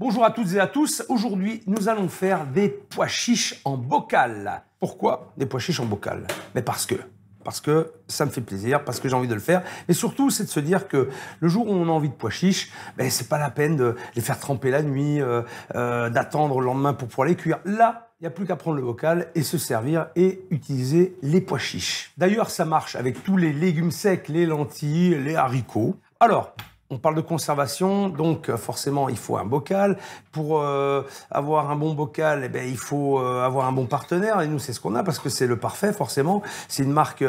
Bonjour à toutes et à tous. Aujourd'hui, nous allons faire des pois chiches en bocal. Pourquoi des pois chiches en bocal Mais parce que. Parce que ça me fait plaisir, parce que j'ai envie de le faire. Et surtout, c'est de se dire que le jour où on a envie de pois chiches, ben, c'est pas la peine de les faire tremper la nuit, euh, euh, d'attendre le lendemain pour pouvoir les cuire. Là, il n'y a plus qu'à prendre le bocal et se servir et utiliser les pois chiches. D'ailleurs, ça marche avec tous les légumes secs, les lentilles, les haricots. Alors, on parle de conservation, donc euh, forcément il faut un bocal. Pour euh, avoir un bon bocal, eh ben, il faut euh, avoir un bon partenaire. Et nous c'est ce qu'on a parce que c'est le parfait forcément. C'est une marque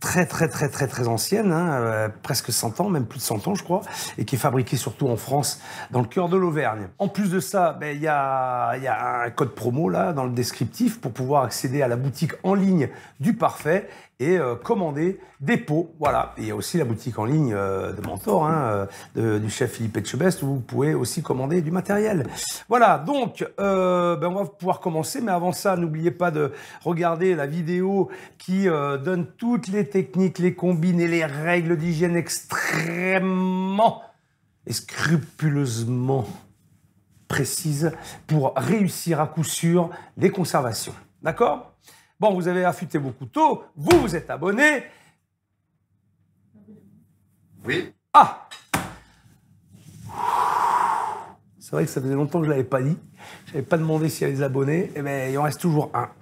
très très très très très ancienne, hein, presque 100 ans, même plus de 100 ans je crois, et qui est fabriquée surtout en France, dans le cœur de l'Auvergne. En plus de ça, ben, il y, a, y, a, un code promo là dans le descriptif pour pouvoir accéder à la boutique en ligne du parfait et commander des pots. Voilà. il y a aussi la boutique en ligne de Mentor. Hein, du chef Philippe Etchebest, où vous pouvez aussi commander du matériel. Voilà, donc euh, ben on va pouvoir commencer, mais avant ça, n'oubliez pas de regarder la vidéo qui euh, donne toutes les techniques, les combines et les règles d'hygiène extrêmement et scrupuleusement précises pour réussir à coup sûr les conservations. D'accord Bon, vous avez affûté vos couteaux, vous vous êtes abonné. Oui. Ah C'est vrai que ça faisait longtemps que je ne l'avais pas dit. Je n'avais pas demandé s'il y a des abonnés. Et eh bien, il en reste toujours un.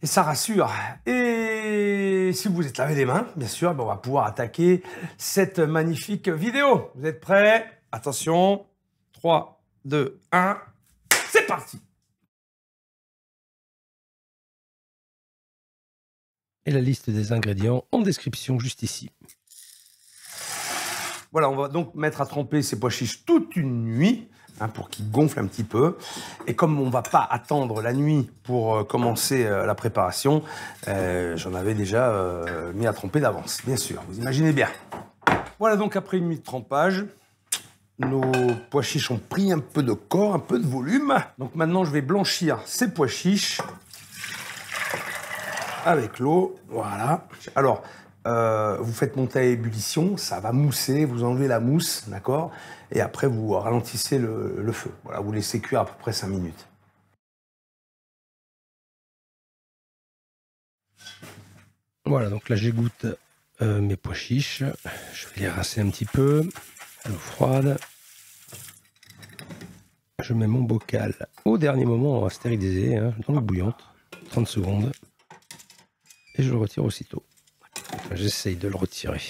Et ça rassure. Et si vous vous êtes lavé les mains, bien sûr, ben, on va pouvoir attaquer cette magnifique vidéo. Vous êtes prêts Attention. 3, 2, 1. C'est parti Et la liste des ingrédients en description juste ici. Voilà, on va donc mettre à tremper ces pois chiches toute une nuit. Hein, pour qu'ils gonflent un petit peu. Et comme on ne va pas attendre la nuit pour euh, commencer euh, la préparation, euh, j'en avais déjà mis à tremper d'avance, bien sûr. Vous imaginez bien. Voilà donc après une nuit de trempage, nos pois chiches ont pris un peu de corps, un peu de volume. Donc maintenant, je vais blanchir ces pois chiches avec l'eau. Voilà. Alors, euh, vous faites monter à ébullition, ça va mousser, vous enlevez la mousse, d'accord Et après, vous ralentissez le, feu. Voilà, vous laissez cuire à peu près 5 minutes. Voilà, donc là j'égoutte euh, mes pois chiches. Je vais les rincer un petit peu à l'eau froide. Je mets mon bocal au dernier moment on va stériliser hein, dans l'eau bouillante, 30 secondes. Et je le retire aussitôt. J'essaye de le retirer.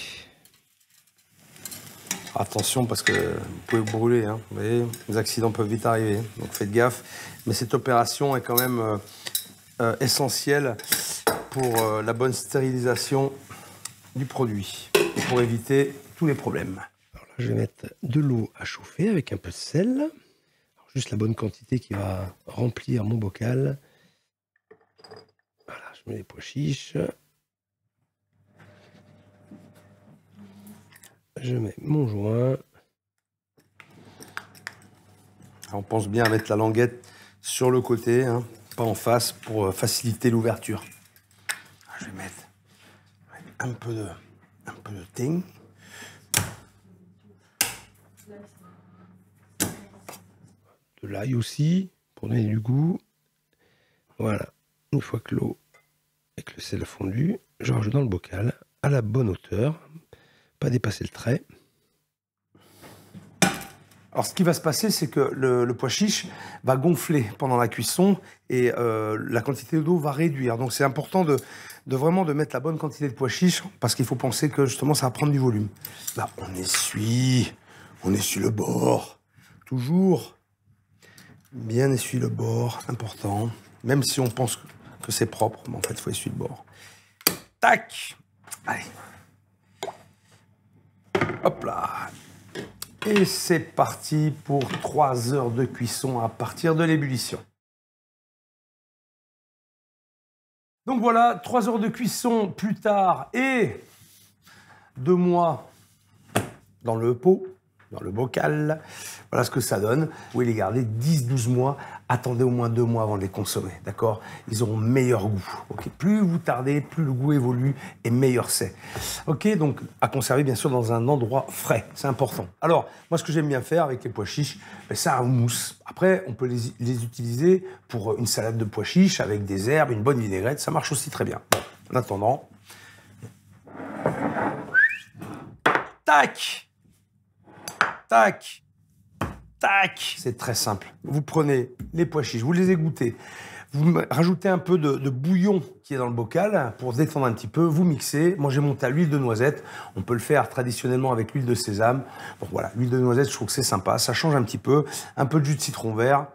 Attention parce que vous pouvez brûler, hein. vous voyez, les accidents peuvent vite arriver, donc faites gaffe. Mais cette opération est quand même euh, euh, essentielle pour euh, la bonne stérilisation du produit, pour éviter tous les problèmes. je vais mettre de l'eau à chauffer avec un peu de sel. juste la bonne quantité qui va remplir mon bocal. Voilà, je mets les pois chiches. je mets mon joint. Ah, on pense bien à mettre la languette sur le côté, hein, pas en face, pour euh, faciliter l'ouverture. Ah, je vais mettre un peu de, un peu de ting. De l'ail aussi, pour donner du goût. Voilà, une fois que l'eau et que le sel fondu, je range dans le bocal à la bonne hauteur pas dépasser le trait. Alors, ce qui va se passer, c'est que le, pois chiche va gonfler pendant la cuisson et euh, la quantité d'eau va réduire. Donc, c'est important de, vraiment de mettre la bonne quantité de pois chiche parce qu'il faut penser que justement, ça va prendre du volume. Là, on essuie, on essuie le bord, toujours. Bien essuie le bord, important. Même si on pense que c'est propre, mais en fait, il faut essuyer le bord. Tac Allez Hop là. Et c'est parti pour 3 heures de cuisson à partir de l'ébullition. Donc voilà, 3 heures de cuisson plus tard et 2 mois dans le pot dans le bocal. Voilà ce que ça donne. pouvez les garder 10-12 mois. Attendez au moins deux mois avant de les consommer, d'accord Ils auront meilleur goût. Ok, plus vous tardez, plus le goût évolue et meilleur c'est. Ok, donc à conserver bien sûr dans un endroit frais, c'est important. Alors, moi ce que j'aime bien faire avec les pois chiches, c'est un mousse. Après, on peut les, les, utiliser pour euh, une salade de pois chiches avec des herbes, une bonne vinaigrette, ça marche aussi très bien. en attendant, tac Tac. Tac. C'est très simple. Vous prenez les pois chiches, vous les égouttez. Vous rajoutez un peu de, bouillon qui est dans le bocal pour détendre un petit peu. Vous mixez. Moi, j'ai monté à l'huile de noisette. On peut le faire traditionnellement avec l'huile de sésame. Bon, voilà, l'huile de noisette, je trouve que c'est sympa. Ça change un petit peu. Un peu de jus de citron vert.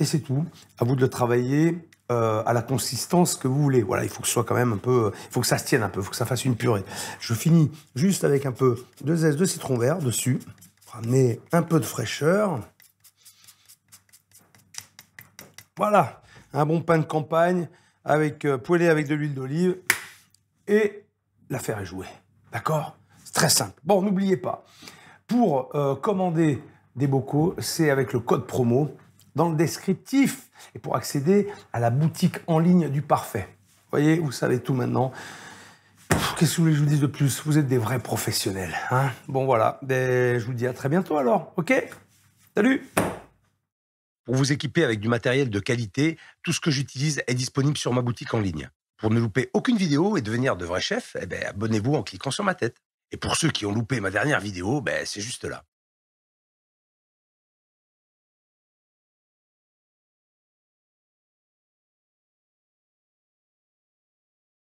Et c'est tout. À vous de le travailler euh, à la consistance que vous voulez. Voilà, il faut que ce soit quand même un peu. Il faut que ça se tienne un peu. Il faut que ça fasse une purée. Je finis juste avec un peu de zeste de citron vert dessus ramener un peu de fraîcheur. Voilà, un bon pain de campagne avec euh, poêlé avec de l'huile d'olive et l'affaire est jouée. D'accord C'est très simple. Bon, n'oubliez pas, pour euh, commander des bocaux, c'est avec le code promo dans le descriptif et pour accéder à la boutique en ligne du parfait. Vous voyez, vous savez tout maintenant. Qu'est-ce que vous voulez que je vous dise de plus Vous êtes des vrais professionnels. Hein bon voilà, ben, je vous dis à très bientôt alors, ok Salut Pour vous équiper avec du matériel de qualité, tout ce que j'utilise est disponible sur ma boutique en ligne. Pour ne louper aucune vidéo et devenir de vrais chefs, eh ben, abonnez-vous en cliquant sur ma tête. Et pour ceux qui ont loupé ma dernière vidéo, ben, c'est juste là.